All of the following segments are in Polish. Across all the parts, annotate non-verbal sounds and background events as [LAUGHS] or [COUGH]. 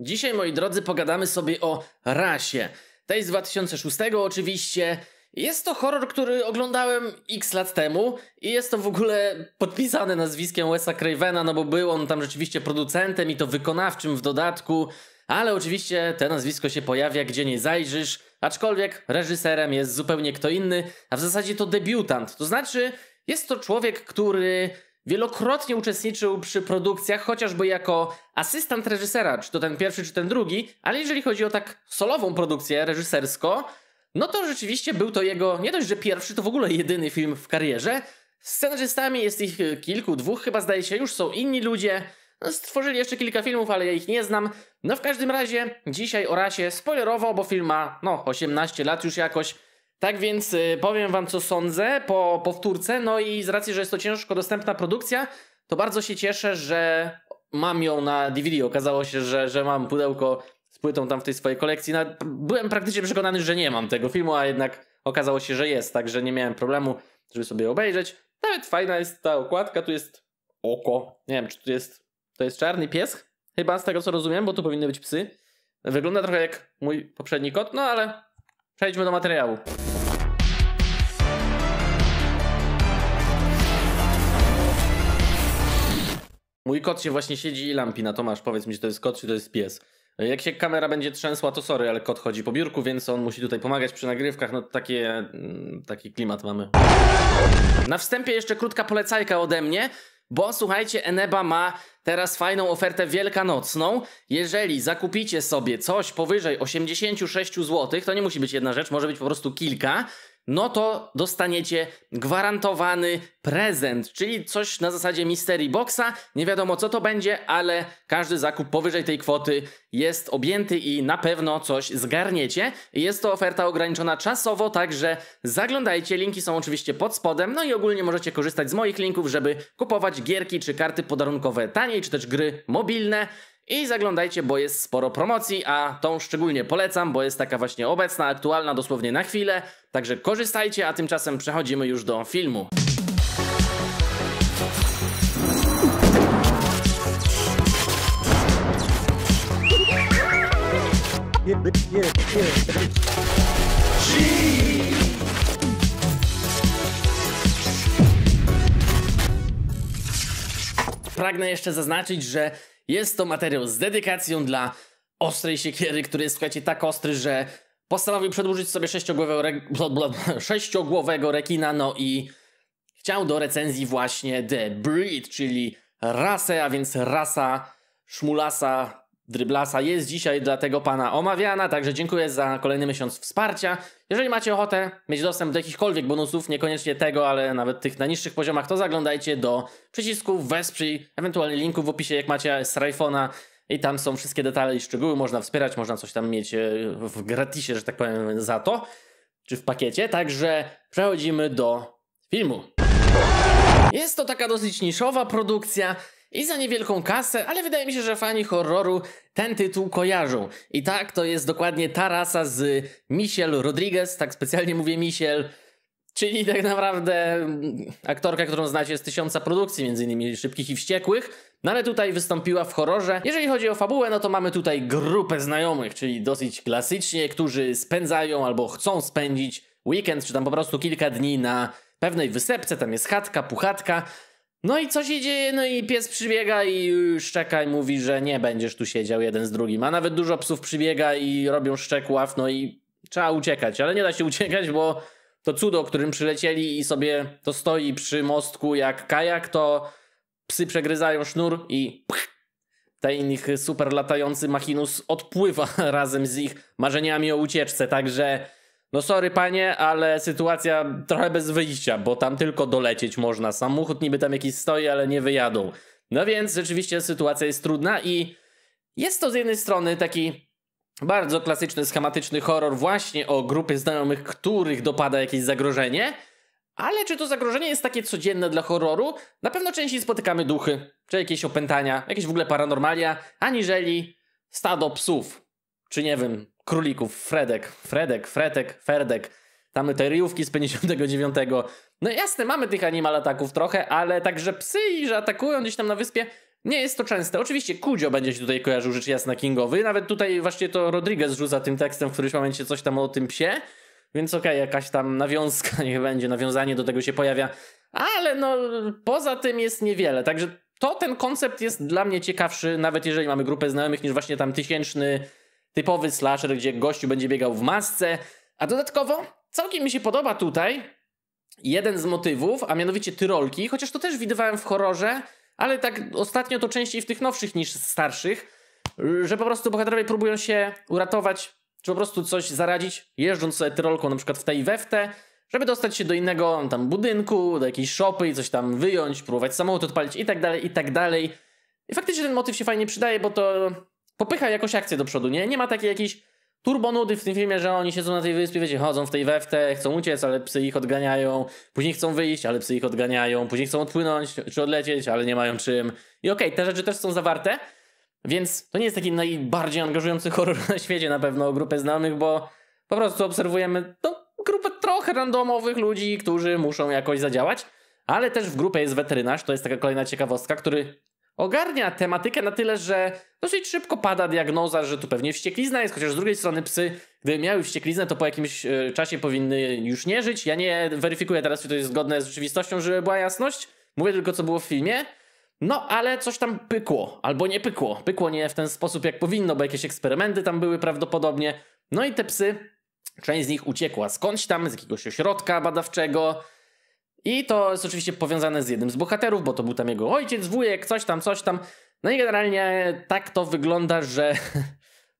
Dzisiaj, moi drodzy, pogadamy sobie o Rasie. Tej z 2006 oczywiście. Jest to horror, który oglądałem x lat temu i jest to w ogóle podpisane nazwiskiem Wesa Cravena, no bo był on tam rzeczywiście producentem i to wykonawczym w dodatku, ale oczywiście to nazwisko się pojawia gdzie nie zajrzysz, aczkolwiek reżyserem jest zupełnie kto inny, a w zasadzie to debiutant. To znaczy, jest to człowiek, który Wielokrotnie uczestniczył przy produkcjach, chociażby jako asystent reżysera, czy to ten pierwszy, czy ten drugi, ale jeżeli chodzi o tak solową produkcję reżyserską, no to rzeczywiście był to jego nie dość, że pierwszy, to w ogóle jedyny film w karierze. Scenarzystami jest ich e, kilku, dwóch chyba zdaje się, już są inni ludzie. No, stworzyli jeszcze kilka filmów, ale ja ich nie znam. No w każdym razie, dzisiaj o rasie spoilerowo, bo film ma no 18 lat już jakoś. Tak więc y, powiem wam, co sądzę po powtórce. No i z racji, że jest to ciężko dostępna produkcja, to bardzo się cieszę, że mam ją na DVD. Okazało się, że, że mam pudełko z płytą tam w tej swojej kolekcji. byłem praktycznie przekonany, że nie mam tego filmu, a jednak okazało się, że jest, także nie miałem problemu, żeby sobie obejrzeć. Nawet fajna jest ta okładka, tu jest oko. Nie wiem, czy tu jest. To jest czarny pies? Chyba z tego co rozumiem, bo tu powinny być psy. Wygląda trochę jak mój poprzedni kot, no ale przejdźmy do materiału. Mój kot się właśnie siedzi i lampi na Tomasz, powiedz mi, czy to jest kot, czy to jest pies. Jak się kamera będzie trzęsła, to sorry, ale kot chodzi po biurku, więc on musi tutaj pomagać przy nagrywkach. No takie, mm, taki klimat mamy. Na wstępie jeszcze krótka polecajka ode mnie, bo słuchajcie, Eneba ma teraz fajną ofertę wielkanocną. Jeżeli zakupicie sobie coś powyżej 86 zł, to nie musi być jedna rzecz, może być po prostu kilka no to dostaniecie gwarantowany prezent, czyli coś na zasadzie Mystery Boxa. Nie wiadomo co to będzie, ale każdy zakup powyżej tej kwoty jest objęty i na pewno coś zgarniecie. Jest to oferta ograniczona czasowo, także zaglądajcie. Linki są oczywiście pod spodem. No i ogólnie możecie korzystać z moich linków, żeby kupować gierki czy karty podarunkowe taniej, czy też gry mobilne. I zaglądajcie, bo jest sporo promocji, a tą szczególnie polecam, bo jest taka właśnie obecna, aktualna dosłownie na chwilę. Także korzystajcie, a tymczasem przechodzimy już do filmu. Pragnę jeszcze zaznaczyć, że jest to materiał z dedykacją dla ostrej siekiery, który jest, słuchajcie, tak ostry, że postanowił przedłużyć sobie sześciogłowego, re... sześciogłowego rekina, no i chciał do recenzji właśnie The Breed, czyli rasę, a więc rasa szmulasa Dryblasa jest dzisiaj dla tego pana omawiana, także dziękuję za kolejny miesiąc wsparcia. Jeżeli macie ochotę mieć dostęp do jakichkolwiek bonusów, niekoniecznie tego, ale nawet tych na niższych poziomach, to zaglądajcie do przycisku wesprzyj, ewentualnie linku w opisie, jak macie z iPhone'a i tam są wszystkie detale i szczegóły, można wspierać, można coś tam mieć e, w gratisie, że tak powiem, za to, czy w pakiecie. Także przechodzimy do filmu. Jest to taka dosyć niszowa produkcja, i za niewielką kasę, ale wydaje mi się, że fani horroru ten tytuł kojarzą. I tak, to jest dokładnie ta rasa z Michelle Rodriguez, tak specjalnie mówię Michelle, czyli tak naprawdę mm, aktorka, którą znacie z tysiąca produkcji, m.in. Szybkich i Wściekłych, no ale tutaj wystąpiła w horrorze. Jeżeli chodzi o fabułę, no to mamy tutaj grupę znajomych, czyli dosyć klasycznie, którzy spędzają albo chcą spędzić weekend, czy tam po prostu kilka dni na pewnej wysepce, tam jest chatka, puchatka, no i co się dzieje? No i pies przybiega i szczeka i mówi, że nie będziesz tu siedział jeden z drugim. A nawet dużo psów przybiega i robią szczekław, no i trzeba uciekać. Ale nie da się uciekać, bo to cudo, którym przylecieli i sobie to stoi przy mostku jak kajak, to psy przegryzają sznur i pch, ten ich super latający machinus odpływa [LAUGHS] razem z ich marzeniami o ucieczce. Także no sorry panie, ale sytuacja trochę bez wyjścia, bo tam tylko dolecieć można. Samochód niby tam jakiś stoi, ale nie wyjadą. No więc rzeczywiście sytuacja jest trudna i jest to z jednej strony taki bardzo klasyczny, schematyczny horror właśnie o grupie znajomych, których dopada jakieś zagrożenie, ale czy to zagrożenie jest takie codzienne dla horroru? Na pewno częściej spotykamy duchy, czy jakieś opętania, jakieś w ogóle paranormalia, aniżeli stado psów, czy nie wiem, królików, Fredek, Fredek, Fredek, Ferdek. Mamy te ryjówki z 59. No jasne, mamy tych animal ataków trochę, ale także psy i że atakują gdzieś tam na wyspie, nie jest to częste. Oczywiście Kudzio będzie się tutaj kojarzył rzecz jasna Kingowy. Nawet tutaj właśnie to Rodriguez rzuca tym tekstem w którymś momencie coś tam o tym psie. Więc okej, okay, jakaś tam nawiązka [LAUGHS] niech będzie, nawiązanie do tego się pojawia. Ale no poza tym jest niewiele. Także to ten koncept jest dla mnie ciekawszy, nawet jeżeli mamy grupę znajomych, niż właśnie tam tysięczny typowy slasher, gdzie gościu będzie biegał w masce, a dodatkowo całkiem mi się podoba tutaj jeden z motywów, a mianowicie tyrolki, chociaż to też widywałem w horrorze, ale tak ostatnio to częściej w tych nowszych niż starszych, że po prostu bohaterowie próbują się uratować, czy po prostu coś zaradzić, jeżdżąc sobie tyrolką na przykład w tej weftę, żeby dostać się do innego tam budynku, do jakiejś szopy i coś tam wyjąć, próbować samochód odpalić i tak dalej, i tak dalej. I faktycznie ten motyw się fajnie przydaje, bo to popycha jakoś akcję do przodu, nie? Nie ma takiej jakiejś turbonudy w tym filmie, że oni siedzą na tej wyspie, wiecie, chodzą w tej weftę, chcą uciec, ale psy ich odganiają, później chcą wyjść, ale psy ich odganiają, później chcą odpłynąć czy odlecieć, ale nie mają czym. I okej, okay, te rzeczy też są zawarte, więc to nie jest taki najbardziej angażujący horror [LAUGHS] na świecie na pewno o grupę znanych, bo po prostu obserwujemy no, grupę trochę randomowych ludzi, którzy muszą jakoś zadziałać, ale też w grupie jest weterynarz, to jest taka kolejna ciekawostka, który ogarnia tematykę na tyle, że dosyć szybko pada diagnoza, że tu pewnie wścieklizna jest, chociaż z drugiej strony psy, gdyby miały wściekliznę, to po jakimś e, czasie powinny już nie żyć. Ja nie weryfikuję teraz, czy to jest zgodne z rzeczywistością, żeby była jasność. Mówię tylko, co było w filmie. No, ale coś tam pykło, albo nie pykło. Pykło nie w ten sposób, jak powinno, bo jakieś eksperymenty tam były prawdopodobnie. No i te psy, część z nich uciekła skądś tam, z jakiegoś ośrodka badawczego, i to jest oczywiście powiązane z jednym z bohaterów, bo to był tam jego ojciec, wujek, coś tam, coś tam. No i generalnie tak to wygląda, że [LAUGHS]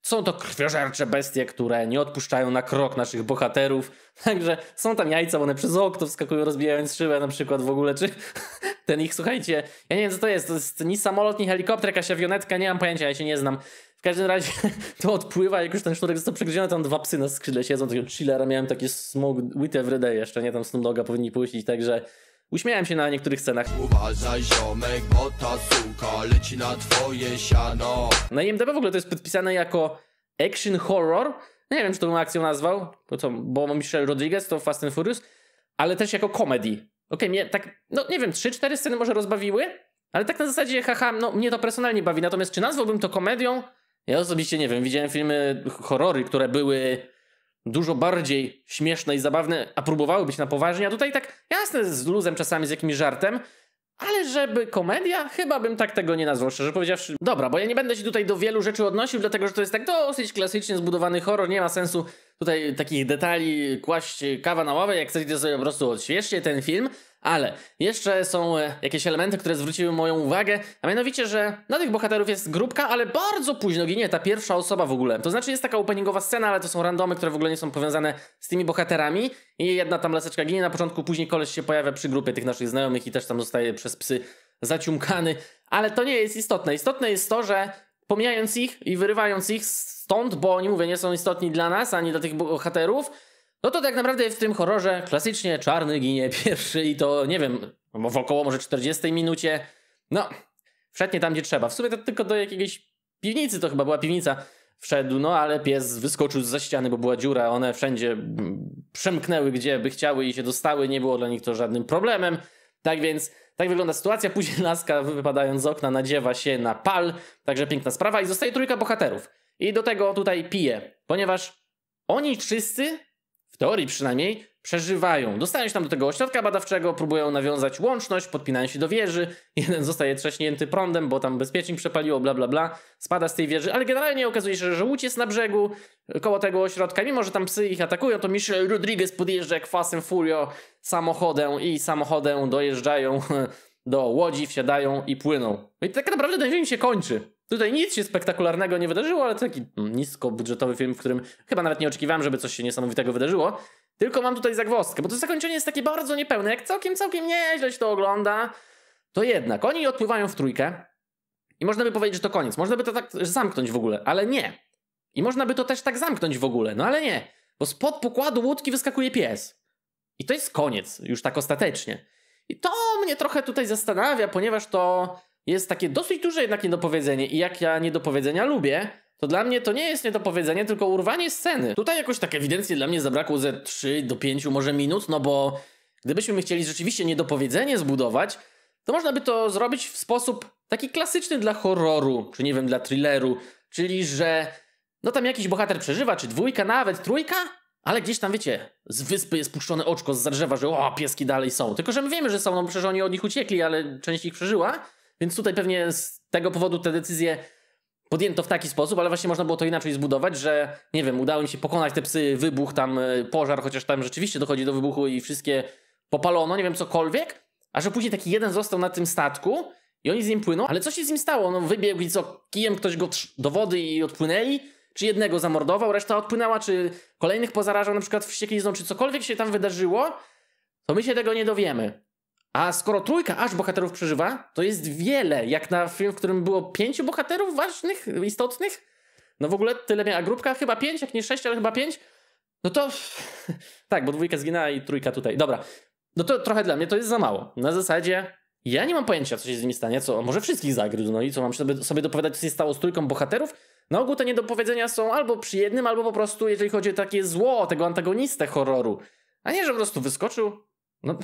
są to krwiożercze bestie, które nie odpuszczają na krok naszych bohaterów. [LAUGHS] Także są tam jajca, one przez okno wskakują, rozbijając szybę na przykład w ogóle, czy [LAUGHS] ten ich, słuchajcie, ja nie wiem co to jest, to jest ni samolot, ni helikopter, jakaś awionetka, nie mam pojęcia, ja się nie znam. W każdym razie [LAUGHS] to odpływa, jak już ten sznurek został przegryziony, tam dwa psy na skrzydle siedzą, takiego chillera, miałem taki smoke with everyday jeszcze, nie tam Snoop Doga powinni puścić, także uśmiałem się na niektórych scenach. Uważaj ziomek, bo ta suka leci na twoje siano. Na IMDb w ogóle to jest podpisane jako action horror, nie wiem, czy to bym akcją nazwał, bo, to, bo Michelle Rodriguez to Fast and Furious, ale też jako comedy. Okej, okay, mnie tak, no nie wiem, 3-4 sceny może rozbawiły, ale tak na zasadzie, haha, no mnie to personalnie bawi. Natomiast czy nazwałbym to komedią? Ja osobiście nie wiem, widziałem filmy horrory, które były dużo bardziej śmieszne i zabawne, a próbowały być na poważnie, a tutaj tak jasne z luzem czasami, z jakimś żartem, ale żeby komedia, chyba bym tak tego nie nazwał, szczerze powiedziawszy. Dobra, bo ja nie będę się tutaj do wielu rzeczy odnosił, dlatego że to jest tak dosyć klasycznie zbudowany horror, nie ma sensu tutaj takich detali kłaść kawa na ławę, jak chcecie to sobie po prostu odświeżcie ten film. Ale jeszcze są e, jakieś elementy, które zwróciły moją uwagę, a mianowicie, że na tych bohaterów jest grupka, ale bardzo późno ginie ta pierwsza osoba w ogóle. To znaczy jest taka openingowa scena, ale to są randomy, które w ogóle nie są powiązane z tymi bohaterami i jedna tam laseczka ginie na początku, później koleś się pojawia przy grupie tych naszych znajomych i też tam zostaje przez psy zaciumkany, ale to nie jest istotne. Istotne jest to, że pomijając ich i wyrywając ich stąd, bo oni mówię, nie są istotni dla nas, ani dla tych bohaterów, no to tak naprawdę w tym horrorze klasycznie czarny ginie [LAUGHS] pierwszy i to nie wiem, w około może 40 minucie. No, wszedł nie tam gdzie trzeba. W sumie to tylko do jakiejś piwnicy, to chyba była piwnica. Wszedł, no ale pies wyskoczył ze ściany, bo była dziura, one wszędzie mm, przemknęły gdzie by chciały i się dostały, nie było dla nich to żadnym problemem. Tak więc tak wygląda sytuacja. Później [LAUGHS] laska wypadając z okna nadziewa się na pal, także piękna sprawa i zostaje trójka bohaterów. I do tego tutaj pije, ponieważ oni wszyscy teorii przynajmniej, przeżywają. Dostają się tam do tego ośrodka badawczego, próbują nawiązać łączność, podpinają się do wieży, [LAUGHS] jeden zostaje trzaśnięty prądem, bo tam bezpiecznik przepaliło, bla bla bla, spada z tej wieży, ale generalnie okazuje się, że łódź jest na brzegu koło tego ośrodka, mimo że tam psy ich atakują, to Michel Rodriguez podjeżdża kwasem Furio samochodem i samochodem dojeżdżają [LAUGHS] do łodzi, wsiadają i płyną. No I tak naprawdę ten film się kończy. Tutaj nic się spektakularnego nie wydarzyło, ale to taki niskobudżetowy film, w którym chyba nawet nie oczekiwałem, żeby coś się niesamowitego wydarzyło. Tylko mam tutaj zagwozdkę, bo to zakończenie jest takie bardzo niepełne. Jak całkiem, całkiem nieźle się to ogląda, to jednak oni odpływają w trójkę i można by powiedzieć, że to koniec. Można by to tak zamknąć w ogóle, ale nie. I można by to też tak zamknąć w ogóle, no ale nie. Bo spod pokładu łódki wyskakuje pies. I to jest koniec, już tak ostatecznie. I to mnie trochę tutaj zastanawia, ponieważ to jest takie dosyć duże jednak niedopowiedzenie i jak ja niedopowiedzenia lubię, to dla mnie to nie jest niedopowiedzenie, tylko urwanie sceny. Tutaj jakoś tak ewidentnie dla mnie zabrakło ze 3 do 5 może minut, no bo gdybyśmy chcieli rzeczywiście niedopowiedzenie zbudować, to można by to zrobić w sposób taki klasyczny dla horroru, czy nie wiem, dla thrilleru, czyli że no tam jakiś bohater przeżywa, czy dwójka, nawet trójka, ale gdzieś tam, wiecie, z wyspy jest puszczone oczko z drzewa, że o, pieski dalej są. Tylko, że my wiemy, że są, no przecież oni od nich uciekli, ale część ich przeżyła. Więc tutaj pewnie z tego powodu te decyzje podjęto w taki sposób, ale właśnie można było to inaczej zbudować, że nie wiem, udało im się pokonać te psy, wybuch tam, e, pożar, chociaż tam rzeczywiście dochodzi do wybuchu i wszystkie popalono, nie wiem, cokolwiek, a że później taki jeden został na tym statku i oni z nim płyną, ale co się z nim stało? No wybiegł i co, kijem ktoś go do wody i odpłynęli? Czy jednego zamordował, reszta odpłynęła, czy kolejnych pozarażał na przykład wścieklizną, czy cokolwiek się tam wydarzyło? To my się tego nie dowiemy. A skoro trójka aż bohaterów przeżywa, to jest wiele, jak na film, w którym było pięciu bohaterów ważnych, istotnych. No w ogóle tyle miała grupka, chyba pięć, jak nie sześć, ale chyba pięć. No to [LAUGHS] tak, bo dwójka zginęła i trójka tutaj. Dobra, no to trochę dla mnie to jest za mało. Na zasadzie ja nie mam pojęcia, co się z nimi stanie, co może wszystkich zagryzł, no i co mam sobie, sobie dopowiadać, co się stało z trójką bohaterów. Na ogół te niedopowiedzenia są albo przy jednym, albo po prostu, jeżeli chodzi o takie zło tego antagonistę horroru. A nie, że po prostu wyskoczył. No,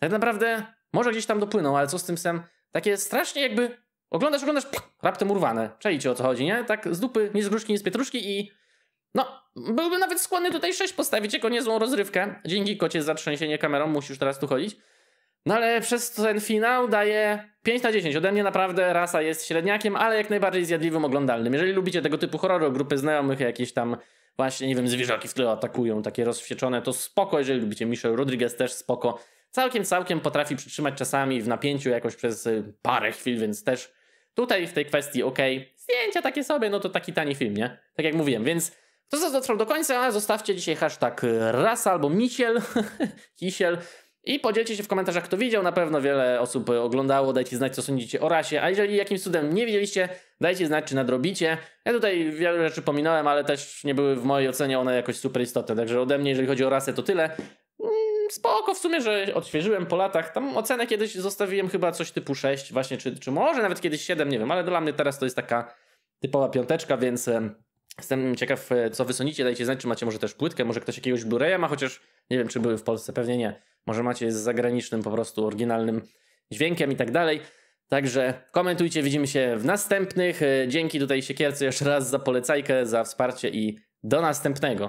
tak naprawdę może gdzieś tam dopłyną, ale co z tym psem? Takie strasznie jakby oglądasz, oglądasz, pff, raptem urwane. Czajcie o co chodzi, nie? Tak z dupy, nie z gruszki, nie z pietruszki i no, byłbym nawet skłonny tutaj 6 postawić jako niezłą rozrywkę. Dzięki kocie za trzęsienie kamerą, musisz teraz tu chodzić. No ale przez ten finał daje 5 na 10. Ode mnie naprawdę rasa jest średniakiem, ale jak najbardziej zjadliwym, oglądalnym. Jeżeli lubicie tego typu horrory, grupy znajomych, jakieś tam właśnie, nie wiem, zwierzaki w tle atakują, takie rozwścieczone, to spoko. Jeżeli lubicie Michel Rodriguez, też spoko całkiem, całkiem potrafi przytrzymać czasami w napięciu jakoś przez y, parę chwil, więc też tutaj w tej kwestii ok, zdjęcia takie sobie, no to taki tani film, nie? Tak jak mówiłem, więc to co dotrwał do końca, zostawcie dzisiaj hashtag y, rasa albo misiel, [LAUGHS] kisiel i podzielcie się w komentarzach, kto widział. Na pewno wiele osób y, oglądało, dajcie znać, co sądzicie o rasie. A jeżeli jakimś cudem nie widzieliście, dajcie znać, czy nadrobicie. Ja tutaj wiele rzeczy pominąłem, ale też nie były w mojej ocenie one jakoś super istotne. Także ode mnie, jeżeli chodzi o rasę, to tyle spoko w sumie, że odświeżyłem po latach. Tam ocenę kiedyś zostawiłem chyba coś typu 6 właśnie, czy, czy może nawet kiedyś 7, nie wiem, ale dla mnie teraz to jest taka typowa piąteczka, więc jestem ciekaw, e, co wysunicie. Dajcie znać, czy macie może też płytkę, może ktoś jakiegoś Blu-raya ma, chociaż nie wiem, czy były w Polsce, pewnie nie. Może macie z zagranicznym po prostu oryginalnym dźwiękiem i tak dalej. Także komentujcie, widzimy się w następnych. E, dzięki tutaj Siekierce jeszcze raz za polecajkę, za wsparcie i do następnego.